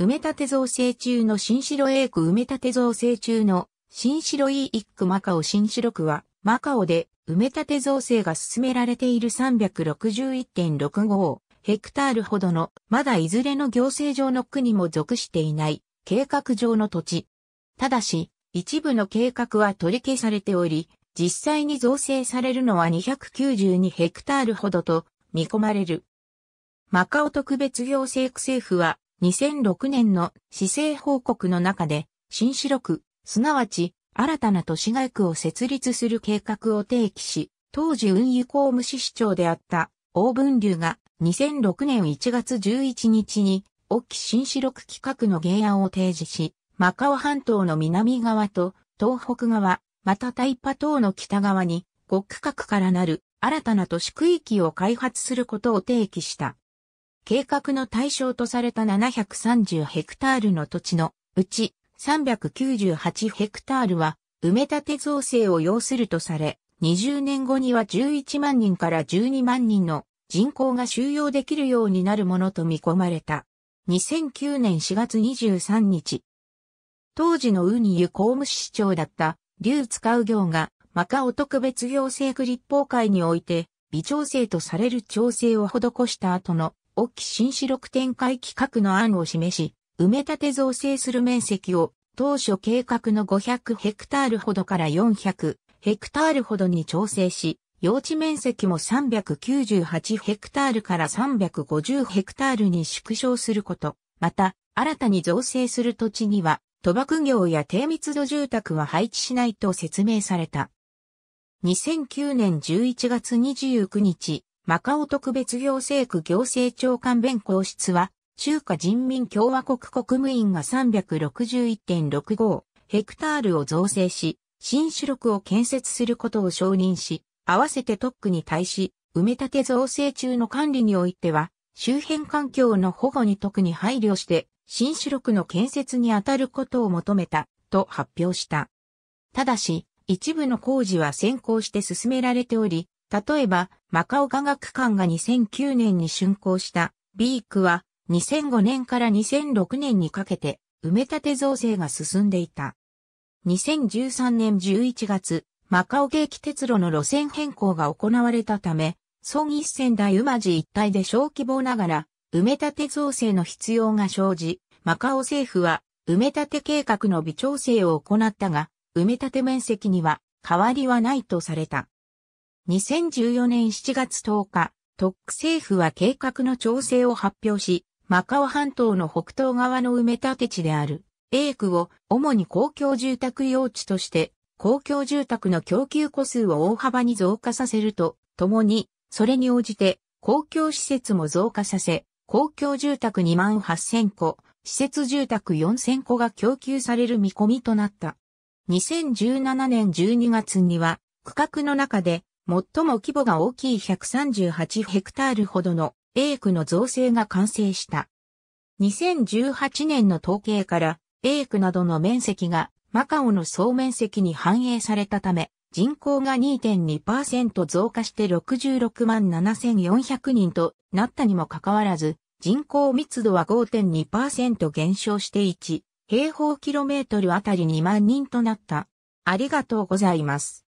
埋め立て造成中の新城 A 区埋め立て造成中の新城 E1 区マカオ新城区はマカオで埋め立て造成が進められている361.65ヘクタールほどのまだいずれの行政上の区にも属していない計画上の土地。ただし一部の計画は取り消されており実際に造成されるのは292ヘクタールほどと見込まれる。マカオ特別行政区政府は2006年の市政報告の中で、新四六、すなわち、新たな都市街区を設立する計画を提起し、当時運輸公務市市長であった、大文流が、2006年1月11日に、沖新四六企画の原案を提示し、マカオ半島の南側と東北側、またタイパ島の北側に、5区画からなる新たな都市区域を開発することを提起した。計画の対象とされた730ヘクタールの土地のうち398ヘクタールは埋め立て造成を要するとされ、20年後には11万人から12万人の人口が収容できるようになるものと見込まれた。2009年4月23日、当時のウニユ公務市長だった劉使う行がマカオ特別行政区立法会において微調整とされる調整を施した後の沖新四六展開企画の案を示し、埋め立て造成する面積を当初計画の500ヘクタールほどから400ヘクタールほどに調整し、用地面積も398ヘクタールから350ヘクタールに縮小すること。また、新たに造成する土地には、賭博業や低密度住宅は配置しないと説明された。2009年11月29日、マカオ特別行政区行政長官弁公室は、中華人民共和国国務院が361.65ヘクタールを造成し、新主力を建設することを承認し、合わせて特区に対し、埋め立て造成中の管理においては、周辺環境の保護に特に配慮して、新主力の建設に当たることを求めた、と発表した。ただし、一部の工事は先行して進められており、例えば、マカオ科学館が2009年に竣工したビークは2005年から2006年にかけて埋め立て造成が進んでいた。2013年11月、マカオ景気鉄路の路線変更が行われたため、孫一線大馬寺一帯で小規模ながら埋め立て造成の必要が生じ、マカオ政府は埋め立て計画の微調整を行ったが、埋め立て面積には変わりはないとされた。2014年7月10日、特区政府は計画の調整を発表し、マカオ半島の北東側の埋め立て地である A 区を主に公共住宅用地として公共住宅の供給個数を大幅に増加させるとともに、それに応じて公共施設も増加させ、公共住宅2万8000個、施設住宅4000個が供給される見込みとなった。2017年12月には区画の中で最も規模が大きい138ヘクタールほどの A 区の造成が完成した。2018年の統計から A 区などの面積がマカオの総面積に反映されたため、人口が2.2%増加して66万7400人となったにもかかわらず、人口密度は5.2%減少して1平方キロメートルあたり2万人となった。ありがとうございます。